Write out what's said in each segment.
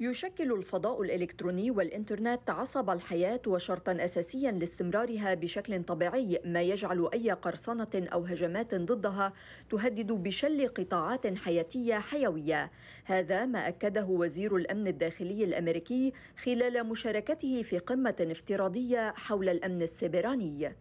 يشكل الفضاء الإلكتروني والإنترنت عصب الحياة وشرطا أساسيا لاستمرارها بشكل طبيعي ما يجعل أي قرصنة أو هجمات ضدها تهدد بشل قطاعات حياتية حيوية هذا ما أكده وزير الأمن الداخلي الأمريكي خلال مشاركته في قمة افتراضية حول الأمن السيبراني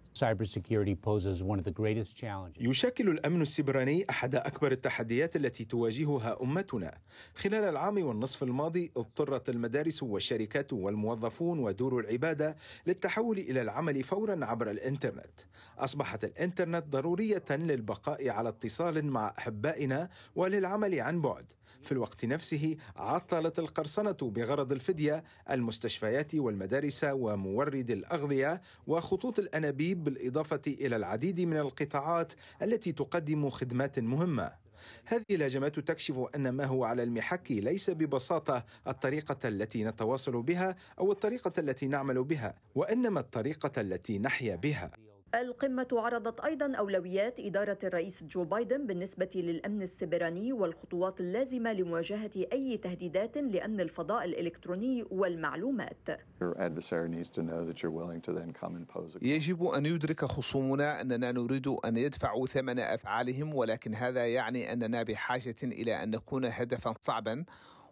يشكل الأمن السيبراني أحد أكبر التحديات التي تواجهها أمتنا خلال العام والنصف الماضي اضطرت المدارس والشركات والموظفون ودور العبادة للتحول إلى العمل فورا عبر الإنترنت أصبحت الإنترنت ضرورية للبقاء على اتصال مع أحبائنا وللعمل عن بعد في الوقت نفسه عطلت القرصنة بغرض الفدية المستشفيات والمدارس وموردي الأغذية وخطوط الأنابيب بالإضافة إلى العديد من القطاعات التي تقدم خدمات مهمة هذه الهجمات تكشف أن ما هو على المحك ليس ببساطة الطريقة التي نتواصل بها أو الطريقة التي نعمل بها وإنما الطريقة التي نحيا بها القمة عرضت أيضا أولويات إدارة الرئيس جو بايدن بالنسبة للأمن السبراني والخطوات اللازمة لمواجهة أي تهديدات لأمن الفضاء الإلكتروني والمعلومات يجب أن يدرك خصومنا أننا نريد أن يدفعوا ثمن أفعالهم ولكن هذا يعني أننا بحاجة إلى أن نكون هدفا صعبا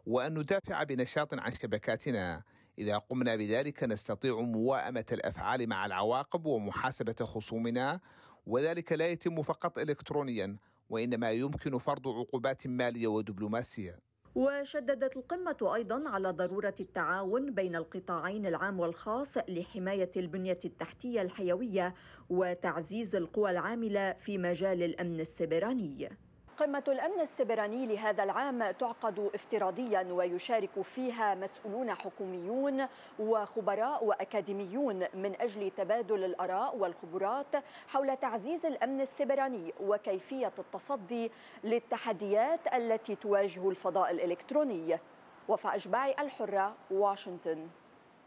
وأن ندافع بنشاط عن شبكاتنا إذا قمنا بذلك نستطيع موائمة الأفعال مع العواقب ومحاسبة خصومنا وذلك لا يتم فقط إلكترونيا وإنما يمكن فرض عقوبات مالية ودبلوماسية وشددت القمة أيضا على ضرورة التعاون بين القطاعين العام والخاص لحماية البنية التحتية الحيوية وتعزيز القوى العاملة في مجال الأمن السبراني. قمة الأمن السبراني لهذا العام تعقد افتراضيا ويشارك فيها مسؤولون حكوميون وخبراء وأكاديميون من أجل تبادل الآراء والخبرات حول تعزيز الأمن السبراني وكيفية التصدي للتحديات التي تواجه الفضاء الإلكتروني وفأجباع الحرة واشنطن